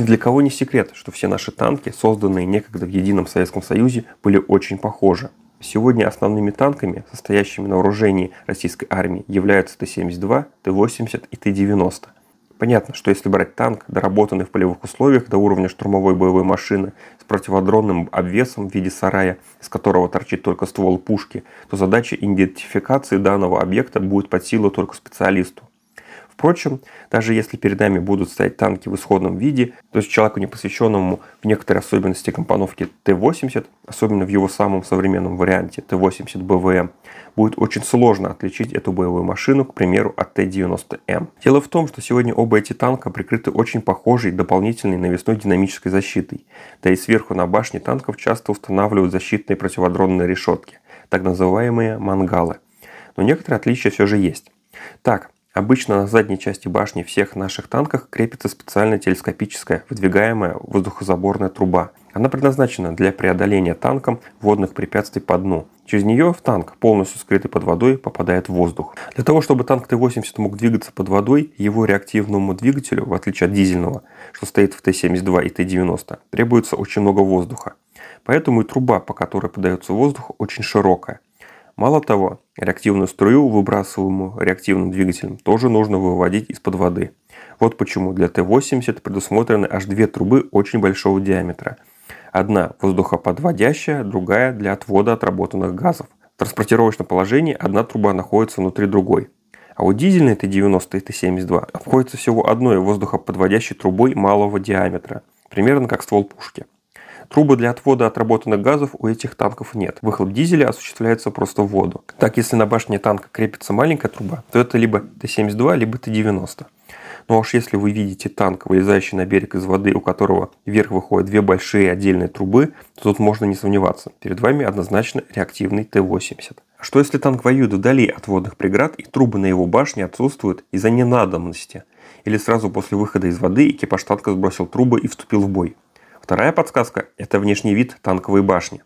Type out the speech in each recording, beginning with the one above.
ни для кого не секрет, что все наши танки, созданные некогда в едином Советском Союзе, были очень похожи. Сегодня основными танками, состоящими на вооружении российской армии, являются Т-72, Т-80 и Т-90. Понятно, что если брать танк, доработанный в полевых условиях до уровня штурмовой боевой машины с противодронным обвесом в виде сарая, из которого торчит только ствол пушки, то задача идентификации данного объекта будет под силу только специалисту. Впрочем, даже если перед нами будут стоять танки в исходном виде, то есть человеку, не посвященному в некоторые особенности компоновки Т-80, особенно в его самом современном варианте Т-80БВМ, будет очень сложно отличить эту боевую машину, к примеру, от Т-90М. Дело в том, что сегодня оба эти танка прикрыты очень похожей дополнительной навесной динамической защитой, да и сверху на башне танков часто устанавливают защитные противодронные решетки, так называемые мангалы. Но некоторые отличия все же есть. Так, Обычно на задней части башни всех наших танков крепится специальная телескопическая, выдвигаемая воздухозаборная труба. Она предназначена для преодоления танком водных препятствий по дну. Через нее в танк, полностью скрытый под водой, попадает воздух. Для того, чтобы танк Т-80 мог двигаться под водой, его реактивному двигателю, в отличие от дизельного, что стоит в Т-72 и Т-90, требуется очень много воздуха. Поэтому и труба, по которой подается воздух, очень широкая. Мало того, Реактивную струю, выбрасываемую реактивным двигателем, тоже нужно выводить из-под воды. Вот почему для Т-80 предусмотрены аж две трубы очень большого диаметра. Одна воздухоподводящая, другая для отвода отработанных газов. В транспортировочном положении одна труба находится внутри другой. А у дизельной Т-90 и Т-72 обходится всего одной воздухоподводящей трубой малого диаметра, примерно как ствол пушки – Трубы для отвода отработанных газов у этих танков нет. Выхлоп дизеля осуществляется просто в воду. Так, если на башне танка крепится маленькая труба, то это либо Т-72, либо Т-90. Но ну, а уж если вы видите танк, вылезающий на берег из воды, у которого вверх выходят две большие отдельные трубы, то тут можно не сомневаться. Перед вами однозначно реактивный Т-80. А что если танк воюет вдали от водных преград и трубы на его башне отсутствуют из-за ненадобности? Или сразу после выхода из воды экипаж танка сбросил трубы и вступил в бой? Вторая подсказка – это внешний вид танковой башни.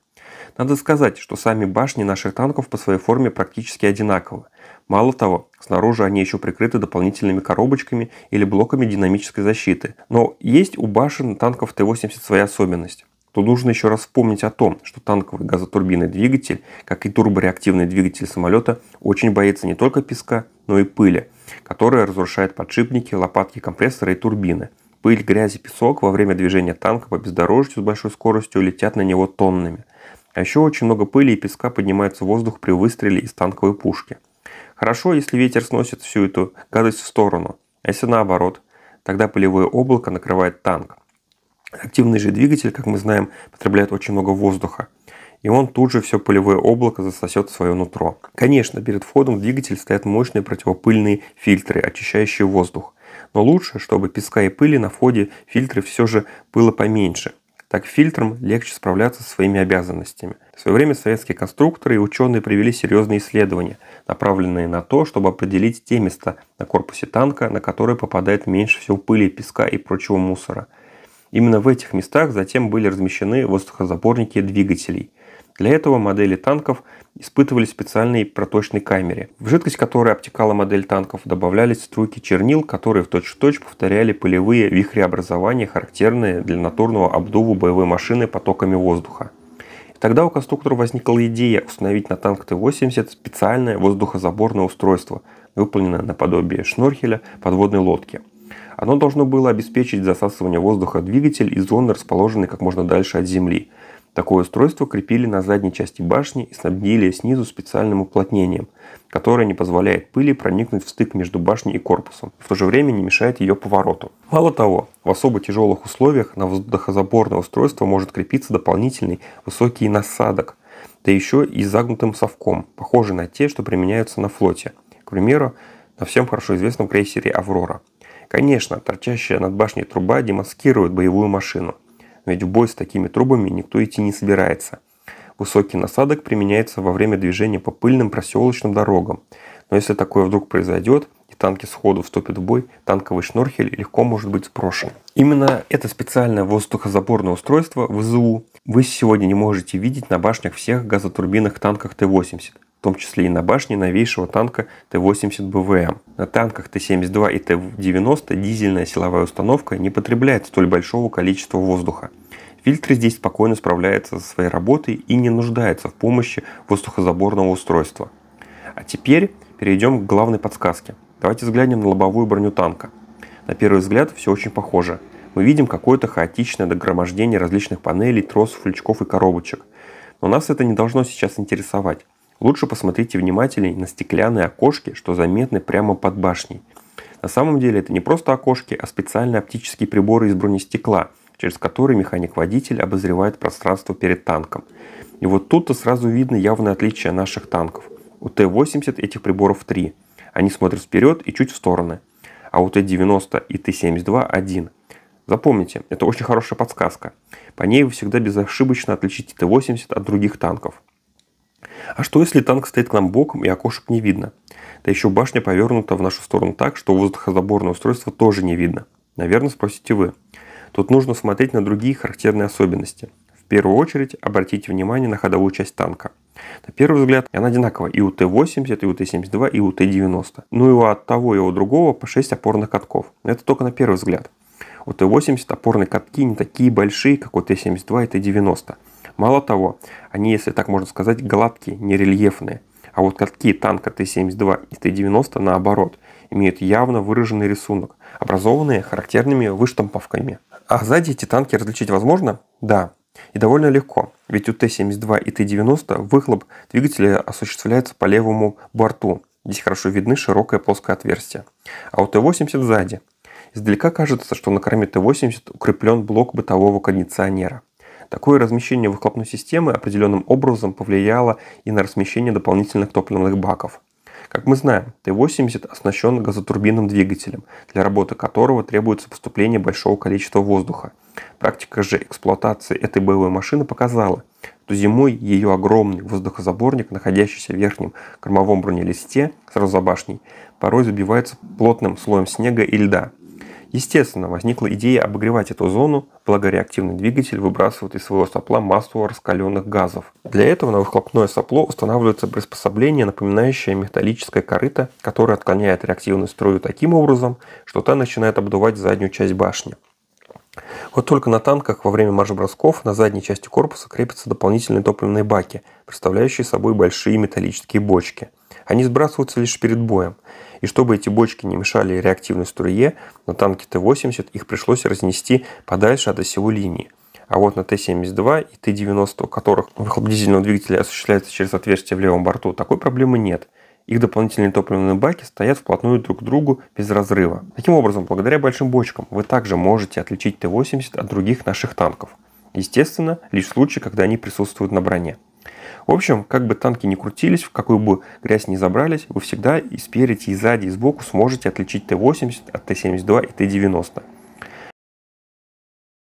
Надо сказать, что сами башни наших танков по своей форме практически одинаковы. Мало того, снаружи они еще прикрыты дополнительными коробочками или блоками динамической защиты. Но есть у башен танков Т-80 своя особенность. То нужно еще раз вспомнить о том, что танковый газотурбинный двигатель, как и турбореактивный двигатель самолета, очень боится не только песка, но и пыли, которая разрушает подшипники, лопатки компрессора и турбины – Пыль, грязь и песок во время движения танка по бездорожью с большой скоростью летят на него тоннами. А еще очень много пыли и песка поднимается в воздух при выстреле из танковой пушки. Хорошо, если ветер сносит всю эту гадость в сторону, а если наоборот, тогда пылевое облако накрывает танк. Активный же двигатель, как мы знаем, потребляет очень много воздуха, и он тут же все пылевое облако засосет в свое нутро. Конечно, перед входом в двигатель стоят мощные противопыльные фильтры, очищающие воздух но лучше, чтобы песка и пыли на входе фильтры все же было поменьше. Так фильтрам легче справляться со своими обязанностями. В свое время советские конструкторы и ученые провели серьезные исследования, направленные на то, чтобы определить те места на корпусе танка, на которые попадает меньше всего пыли, песка и прочего мусора. Именно в этих местах затем были размещены воздухозаборники двигателей. Для этого модели танков испытывали в специальной проточной камере, в жидкость которой обтекала модель танков добавлялись струйки чернил, которые в точь-в-точь -точь повторяли полевые вихреобразования, характерные для натурного обдува боевой машины потоками воздуха. И тогда у конструктора возникла идея установить на танк Т-80 специальное воздухозаборное устройство, выполненное наподобие шнорхеля подводной лодки – оно должно было обеспечить засасывание воздуха в двигатель из зоны, расположенной как можно дальше от Земли. Такое устройство крепили на задней части башни и снабдили снизу специальным уплотнением, которое не позволяет пыли проникнуть в стык между башней и корпусом, в то же время не мешает ее повороту. Мало того, в особо тяжелых условиях на воздухозаборное устройство может крепиться дополнительный высокий насадок, да еще и загнутым совком, похожий на те, что применяются на флоте, к примеру, на всем хорошо известном крейсере «Аврора». Конечно, торчащая над башней труба демаскирует боевую машину, ведь в бой с такими трубами никто идти не собирается. Высокий насадок применяется во время движения по пыльным проселочным дорогам. Но если такое вдруг произойдет, и танки сходу вступят в бой, танковый шнорхель легко может быть сброшен. Именно это специальное воздухозаборное устройство ВЗУ вы сегодня не можете видеть на башнях всех газотурбинных танках Т-80 в том числе и на башне новейшего танка Т-80 БВМ. На танках Т-72 и Т-90 дизельная силовая установка не потребляет столь большого количества воздуха. Фильтры здесь спокойно справляются со своей работой и не нуждаются в помощи воздухозаборного устройства. А теперь перейдем к главной подсказке. Давайте взглянем на лобовую броню танка. На первый взгляд все очень похоже. Мы видим какое-то хаотичное догромождение различных панелей, тросов, лючков и коробочек. Но нас это не должно сейчас интересовать. Лучше посмотрите внимательнее на стеклянные окошки, что заметны прямо под башней. На самом деле это не просто окошки, а специальные оптические приборы из бронестекла, через которые механик-водитель обозревает пространство перед танком. И вот тут-то сразу видно явное отличие наших танков. У Т-80 этих приборов три. Они смотрят вперед и чуть в стороны. А у Т-90 и Т-72 один. Запомните, это очень хорошая подсказка. По ней вы всегда безошибочно отличите Т-80 от других танков. А что если танк стоит к нам боком и окошек не видно? Да еще башня повернута в нашу сторону так, что воздухозаборное устройство тоже не видно. Наверное, спросите вы. Тут нужно смотреть на другие характерные особенности. В первую очередь обратите внимание на ходовую часть танка. На первый взгляд она одинакова и у Т-80, и у Т-72, и у Т-90. Ну и у того и у другого по 6 опорных катков. Это только на первый взгляд. У Т-80 опорные катки не такие большие, как у Т-72 и Т-90. Мало того, они, если так можно сказать, гладкие, нерельефные. А вот катки танка Т-72 и Т-90 наоборот имеют явно выраженный рисунок, образованные характерными выштамповками. А сзади эти танки различить возможно? Да, и довольно легко, ведь у Т-72 и Т-90 выхлоп двигателя осуществляется по левому борту. Здесь хорошо видны широкое плоское отверстие. А у Т-80 сзади. Издалека кажется, что на корме Т-80 укреплен блок бытового кондиционера. Такое размещение выхлопной системы определенным образом повлияло и на размещение дополнительных топливных баков. Как мы знаем, Т-80 оснащен газотурбинным двигателем, для работы которого требуется поступление большого количества воздуха. Практика же эксплуатации этой боевой машины показала, что зимой ее огромный воздухозаборник, находящийся в верхнем кормовом бронелисте, сразу за башней, порой забивается плотным слоем снега и льда. Естественно, возникла идея обогревать эту зону, благо реактивный двигатель выбрасывает из своего сопла массу раскаленных газов. Для этого на выхлопное сопло устанавливается приспособление, напоминающее металлическое корыто, которое отклоняет реактивную струю таким образом, что та начинает обдувать заднюю часть башни. Вот только на танках во время марш-бросков на задней части корпуса крепятся дополнительные топливные баки, представляющие собой большие металлические бочки. Они сбрасываются лишь перед боем. И чтобы эти бочки не мешали реактивной струе, на танке Т-80 их пришлось разнести подальше от осевой линии. А вот на Т-72 и Т-90, у которых выхлоп дизельного двигателя осуществляется через отверстие в левом борту, такой проблемы нет. Их дополнительные топливные баки стоят вплотную друг к другу без разрыва. Таким образом, благодаря большим бочкам вы также можете отличить Т-80 от других наших танков. Естественно, лишь в случае, когда они присутствуют на броне. В общем, как бы танки не крутились, в какую бы грязь не забрались, вы всегда и спереди, и сзади, и сбоку сможете отличить Т-80 от Т-72 и Т-90.